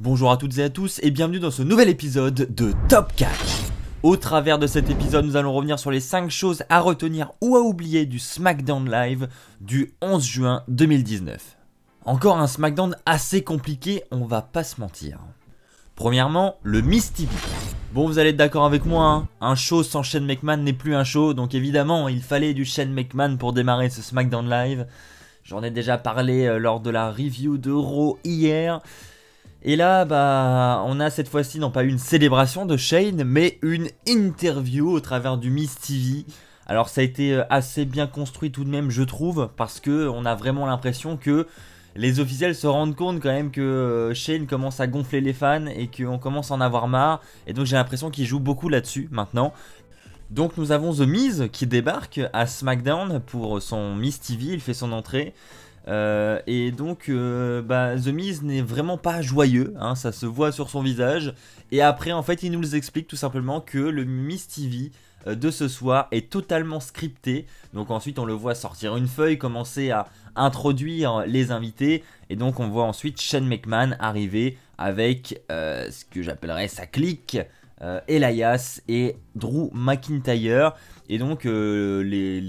Bonjour à toutes et à tous et bienvenue dans ce nouvel épisode de Top Catch au travers de cet épisode, nous allons revenir sur les 5 choses à retenir ou à oublier du SmackDown Live du 11 juin 2019. Encore un SmackDown assez compliqué, on va pas se mentir. Premièrement, le Misty Bon, vous allez être d'accord avec moi, hein. un show sans Shane McMahon n'est plus un show, donc évidemment, il fallait du Shane McMahon pour démarrer ce SmackDown Live. J'en ai déjà parlé euh, lors de la review de Raw hier. Et là, bah, on a cette fois-ci non pas une célébration de Shane, mais une interview au travers du Miss TV. Alors ça a été euh, assez bien construit tout de même, je trouve, parce que on a vraiment l'impression que les officiels se rendent compte quand même que euh, Shane commence à gonfler les fans et qu'on commence à en avoir marre. Et donc j'ai l'impression qu'il joue beaucoup là-dessus maintenant. Donc nous avons The Miz qui débarque à SmackDown pour son Miss TV, il fait son entrée. Euh, et donc, euh, bah, The Miz n'est vraiment pas joyeux, hein, ça se voit sur son visage. Et après, en fait, il nous explique tout simplement que le Miss TV euh, de ce soir est totalement scripté. Donc ensuite on le voit sortir une feuille, commencer à introduire les invités. Et donc on voit ensuite Shane McMahon arriver avec ce que j'appellerais sa clique. Euh, Elias et Drew McIntyre. Et donc euh, les,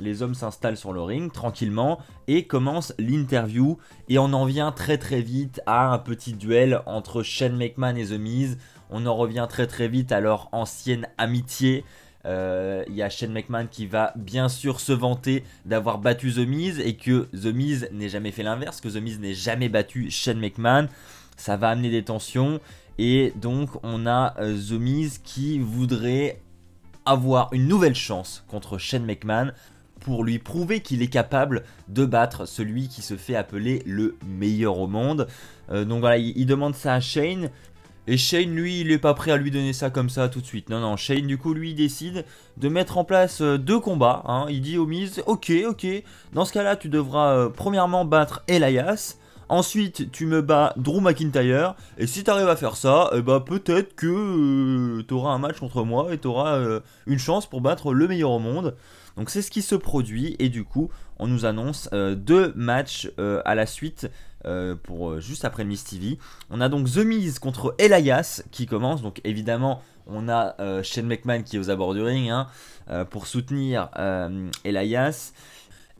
les, hommes s'installent sur le ring tranquillement et commencent l'interview. Et on en vient très très vite à un petit duel entre Shane McMahon et The Miz. On en revient très très vite à leur ancienne amitié. Il euh, y a Shane McMahon qui va bien sûr se vanter d'avoir battu The Miz et que The Miz n'ait jamais fait l'inverse, que The Miz n'ait jamais battu Shane McMahon. Ça va amener des tensions et donc on a euh, The Miz qui voudrait avoir une nouvelle chance contre Shane McMahon pour lui prouver qu'il est capable de battre celui qui se fait appeler le meilleur au monde. Euh, donc voilà, il, demande ça à Shane. Et Shane, lui, il n'est pas prêt à lui donner ça comme ça tout de suite. Non, non, Shane, du coup, lui, décide de mettre en place euh, deux combats. Hein. Il dit au Miz, ok, ok, dans ce cas-là, tu devras premièrement battre Elias. Ensuite, tu me bats Drew McIntyre. Et si t'arrives à faire ça, eh bah, peut-être que euh, tu auras un match contre moi et t'auras auras euh, une chance pour battre le meilleur au monde. Donc c'est ce qui se produit et du coup on nous annonce euh, deux matchs à la suite pour juste après Miss TV. On a donc The Miz contre Elias qui commence. Donc évidemment on a Shane McMahon qui est aux abords du ring hein, pour soutenir Elias.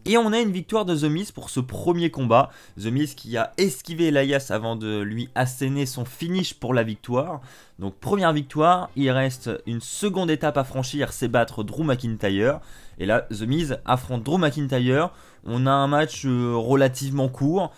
Et on a une victoire de The Miz pour ce premier combat. The Miz qui a esquivé Elias avant de lui asséner son finish pour la victoire. Donc première victoire, il reste une seconde étape à franchir, c'est battre Drew McIntyre. Et là, The Miz affronte Drew McIntyre. On a un match euh, relativement court.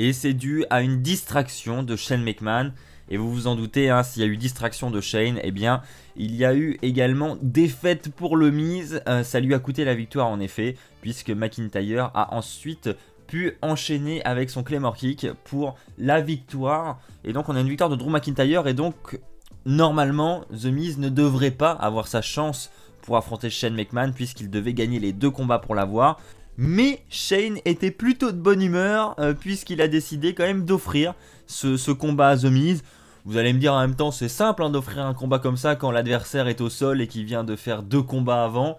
Et c'est dû à une distraction de Shane McMahon et vous vous en doutez, hein, s'il y a eu distraction de Shane, eh bien, il y a eu également défaite pour le Miz. Euh, ça lui a coûté la victoire en effet, puisque McIntyre a ensuite pu enchaîner avec son Claymore Kick pour la victoire. Et donc on a une victoire de Drew McIntyre et donc normalement The Miz ne devrait pas avoir sa chance pour affronter Shane McMahon puisqu'il devait gagner les deux combats pour l'avoir. Mais Shane était plutôt de bonne humeur euh, puisqu'il a décidé quand même d'offrir ce, ce combat à The Miz. Vous allez me dire en même temps, c'est simple hein, d'offrir un combat comme ça quand l'adversaire est au sol et qu'il vient de faire deux combats avant.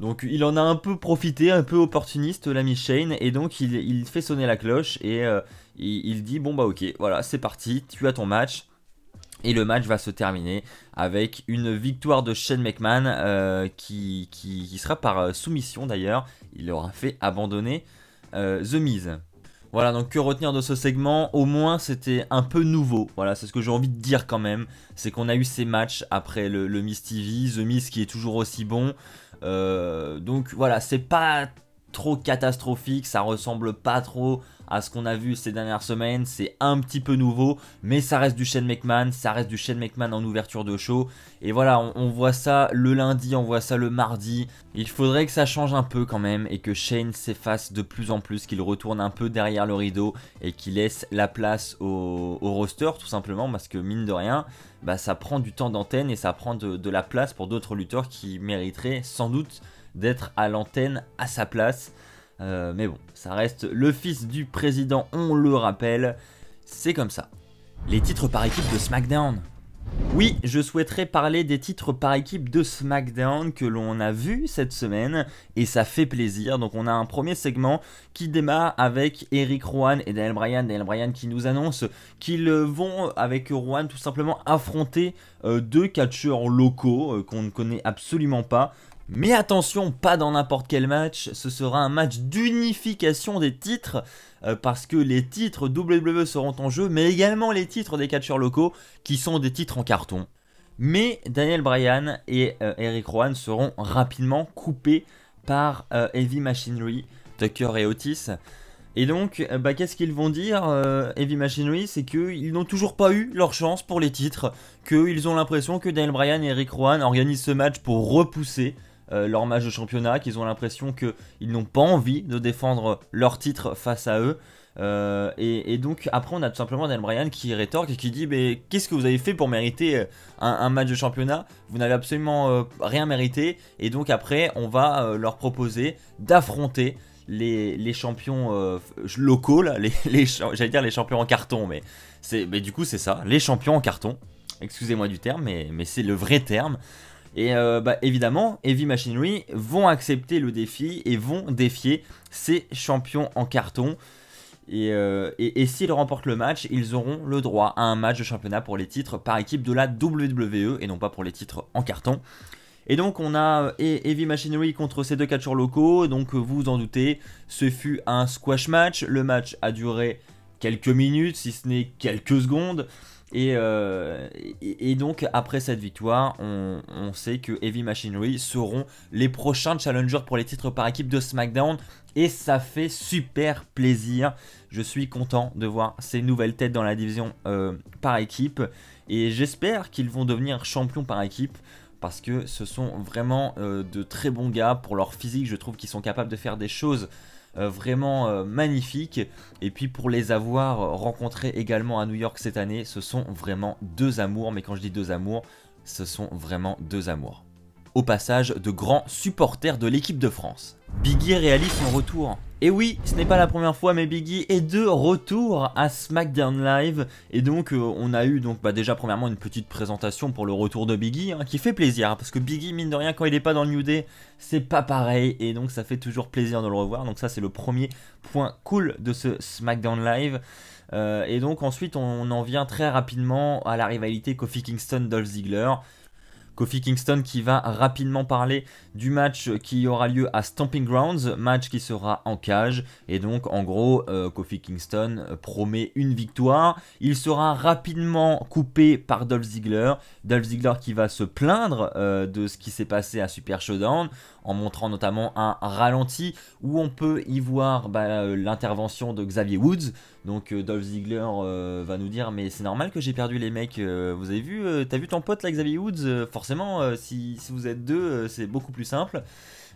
Donc il en a un peu profité, un peu opportuniste l'ami Shane, et donc il, fait sonner la cloche et euh, il, dit bon bah ok, voilà c'est parti, tu as ton match. Et le match va se terminer avec une victoire de Shane McMahon euh, qui, sera par euh, soumission d'ailleurs. Il aura fait abandonner The Miz. Voilà, donc que retenir de ce segment Au moins, c'était un peu nouveau. Voilà, c'est ce que j'ai envie de dire quand même. C'est qu'on a eu ces matchs après le, Miss TV, The Miss qui est toujours aussi bon. Euh, donc voilà, c'est pas trop catastrophique, ça ressemble pas trop à ce qu'on a vu ces dernières semaines, c'est un petit peu nouveau, mais ça reste du Shane McMahon, ça reste du Shane McMahon en ouverture de show, et voilà, on, voit ça le lundi, on voit ça le mardi, il faudrait que ça change un peu quand même, et que Shane s'efface de plus en plus, qu'il retourne un peu derrière le rideau, et qu'il laisse la place au, roster, tout simplement, parce que mine de rien, bah, ça prend du temps d'antenne, et ça prend de la place pour d'autres lutteurs qui mériteraient sans doute d'être à l'antenne à sa place. Euh, mais bon, ça reste le fils du président, on le rappelle. C'est comme ça. Les titres par équipe de SmackDown. Oui, je souhaiterais parler des titres par équipe de SmackDown que l'on a vu cette semaine et ça fait plaisir. Donc on a un premier segment qui démarre avec Eric Rowan et Daniel Bryan. Daniel Bryan qui nous annonce qu'ils vont avec Rowan tout simplement affronter euh, deux catcheurs locaux euh, qu'on ne connaît absolument pas. Mais attention, pas dans n'importe quel match, ce sera un match d'unification des titres, euh, parce que les titres WWE seront en jeu, mais également les titres des catcheurs locaux, qui sont des titres en carton. Mais Daniel Bryan et euh, Eric Rohan seront rapidement coupés par euh, Heavy Machinery, Tucker et Otis. Et donc, bah, qu'est-ce qu'ils vont dire, Heavy Machinery C'est qu'ils n'ont toujours pas eu leur chance pour les titres, qu'ils ont l'impression que Daniel Bryan et Eric Rohan organisent ce match pour repousser euh, leur match de championnat, qu'ils ont l'impression qu'ils n'ont pas envie de défendre leur titre face à eux. Euh, et, donc après on a tout simplement Dan Bryan qui rétorque et qui dit mais qu'est-ce que vous avez fait pour mériter euh, un, match de championnat Vous n'avez absolument rien mérité et donc après on va leur proposer d'affronter les, champions locaux, les, j'allais dire les champions en carton mais, mais du coup c'est ça, les champions en carton, excusez-moi du terme mais, mais c'est le vrai terme. Et euh, bah, évidemment, Heavy Machinery vont accepter le défi et vont défier ces champions en carton. Euh, et, et s'ils remportent le match, ils auront le droit à un match de championnat pour les titres par équipe de la WWE et non pas pour les titres en carton. Et donc on a Heavy Machinery contre ces deux catcheurs locaux, donc vous vous en doutez, ce fut un squash match, le match a duré quelques minutes, si ce n'est quelques secondes, euh, et, donc après cette victoire, on, sait que Heavy Machinery seront les prochains challengers pour les titres par équipe de SmackDown. Et ça fait super plaisir. Je suis content de voir ces nouvelles têtes dans la division euh, par équipe. Et j'espère qu'ils vont devenir champions par équipe. Parce que ce sont vraiment euh, de très bons gars pour leur physique. Je trouve qu'ils sont capables de faire des choses euh, vraiment euh, magnifique. Et puis pour les avoir rencontrés également à New York cette année, ce sont vraiment deux amours. Mais quand je dis deux amours, ce sont vraiment deux amours au passage de grands supporters de l'équipe de France. Biggie réalise son retour. Et oui, ce n'est pas la première fois, mais Biggie est de retour à SmackDown Live. Et donc, euh, on a eu donc bah, déjà premièrement une petite présentation pour le retour de Biggie, hein, qui fait plaisir, hein, parce que Biggie, mine de rien, quand il n'est pas dans le New Day, c'est pas pareil. Et donc, ça fait toujours plaisir de le revoir. Donc, ça, c'est le premier point cool de ce SmackDown Live. Euh, et donc ensuite on en vient très rapidement à la rivalité Kofi Kingston-Dolph Ziggler Kofi Kingston qui va rapidement parler du match qui aura lieu à Stomping Grounds, match qui sera en cage. Et donc en gros, euh, Kofi Kingston euh, promet une victoire. Il sera rapidement coupé par Dolph Ziggler. Dolph Ziggler qui va se plaindre euh, de ce qui s'est passé à Super Showdown en montrant notamment un ralenti où on peut y voir bah, euh, l'intervention de Xavier Woods. Donc euh, Dolph Ziggler euh, va nous dire mais c'est normal que j'ai perdu les mecs. vous avez vu, t'as vu ton pote là Xavier Woods Forcément, si, vous êtes deux, c'est beaucoup plus simple.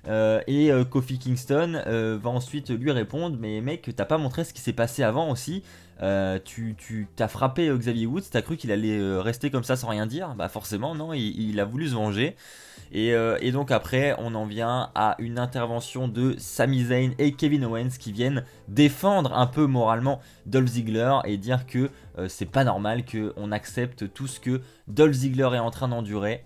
et Kofi Kingston va ensuite lui répondre Mais mec, t'as pas montré ce qui s'est passé avant aussi euh, tu t'as frappé Xavier Woods, t'as cru qu'il allait euh, rester comme ça sans rien dire Bah forcément non, il, a voulu se venger. Euh, et, donc après, on en vient à une intervention de Sami Zayn et Kevin Owens qui viennent défendre un peu moralement Dolph Ziggler et dire que c'est pas normal qu'on accepte tout ce que Dolph Ziggler est en train d'endurer.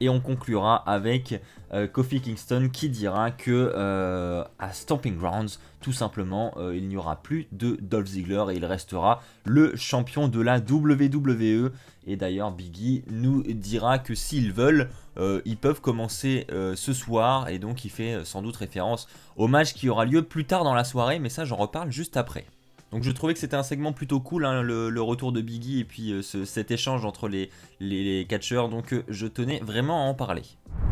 Et on conclura avec euh, Kofi Kingston qui dira que euh, à Stomping Grounds, tout simplement, euh, il n'y aura plus de Dolph Ziggler et il restera le champion de la WWE. Et d'ailleurs, Biggie nous dira que s'ils veulent, ils peuvent commencer ce soir. Et donc, il fait sans doute référence au match qui aura lieu plus tard dans la soirée, mais ça, j'en reparle juste après. Donc je trouvais que c'était un segment plutôt cool, hein, le, retour de Biggie et puis euh, cet échange entre les, catcheurs, donc euh, je tenais vraiment à en parler.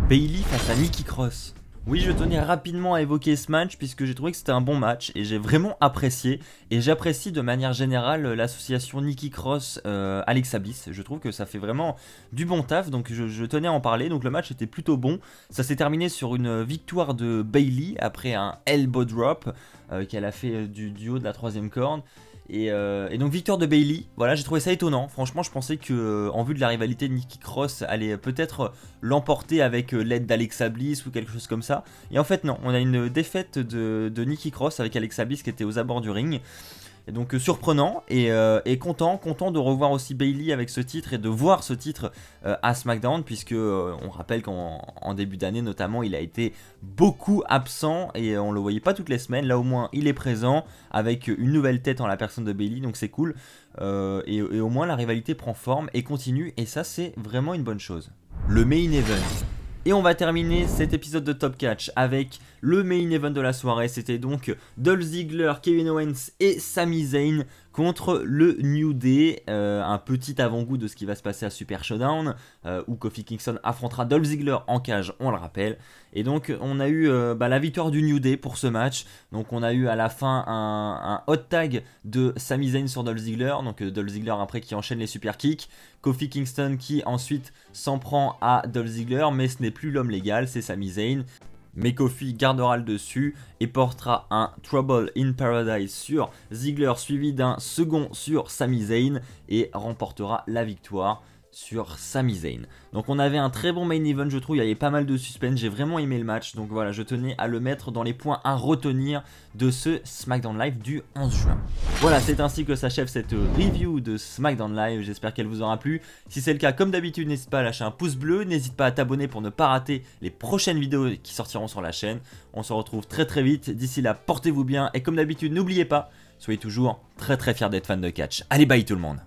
Bailey face à Nicky Cross. Oui, je tenais rapidement à évoquer ce match puisque j'ai trouvé que c'était un bon match et j'ai vraiment apprécié. Et j'apprécie de manière générale euh, l'association Nikki Cross euh, Alex Abyss. Je trouve que ça fait vraiment du bon taf, donc je, tenais à en parler. Donc le match était plutôt bon. Ça s'est terminé sur une victoire de Bailey après un elbow drop euh, qu'elle a fait du duo de la troisième corne. Euh, et, donc victoire de Bailey, voilà, j'ai trouvé ça étonnant. Franchement, je pensais que euh, en vue de la rivalité de Nikki Cross allait peut-être euh, l'emporter avec l'aide d'Alexa Bliss ou quelque chose comme ça. Et en fait non, on a une défaite de, de Nikki Cross avec Alexa Bliss qui était aux abords du ring. Et donc euh, surprenant euh, et, content, content de revoir aussi Bailey avec ce titre et de voir ce titre euh, à SmackDown puisque on rappelle qu'en début d'année notamment il a été beaucoup absent et on le voyait pas toutes les semaines. Là au moins il est présent avec une nouvelle tête en la personne de Bailey donc c'est cool et, et au moins la rivalité prend forme et continue et ça c'est vraiment une bonne chose. Le main event. Et on va terminer cet épisode de Top Catch avec le main event de la soirée. C'était donc Dolph Ziggler, Kevin Owens et Sami Zayn contre le New Day. Euh, un petit avant-goût de ce qui va se passer à Super Showdown euh, où Kofi Kingston affrontera Dolph Ziggler en cage, on le rappelle. Et donc on a eu euh, bah, la victoire du New Day pour ce match. Donc on a eu à la fin un, un hot tag de Sami Zayn sur Dolph Ziggler. Donc Dolph Ziggler après qui enchaîne les super kicks. Kofi Kingston qui ensuite s'en prend à Dolph Ziggler mais ce n'est plus l'homme légal, c'est Sami Zayn. Mais Kofi gardera le dessus et portera un Trouble in Paradise sur Ziggler suivi d'un second sur Sami Zayn et remportera la victoire sur Sami Zayn. Donc on avait un très bon main event je trouve, il y avait pas mal de suspense, j'ai vraiment aimé le match, donc voilà je tenais à le mettre dans les points à retenir de ce SmackDown Live du 11 juin. Voilà c'est ainsi que s'achève cette review de SmackDown Live, j'espère qu'elle vous aura plu. Si c'est le cas comme d'habitude n'hésite pas à lâcher un pouce bleu, n'hésite pas à t'abonner pour ne pas rater les prochaines vidéos qui sortiront sur la chaîne. On se retrouve très très vite, d'ici là portez-vous bien et comme d'habitude n'oubliez pas, soyez toujours très très fiers d'être fan de catch. Allez bye tout le monde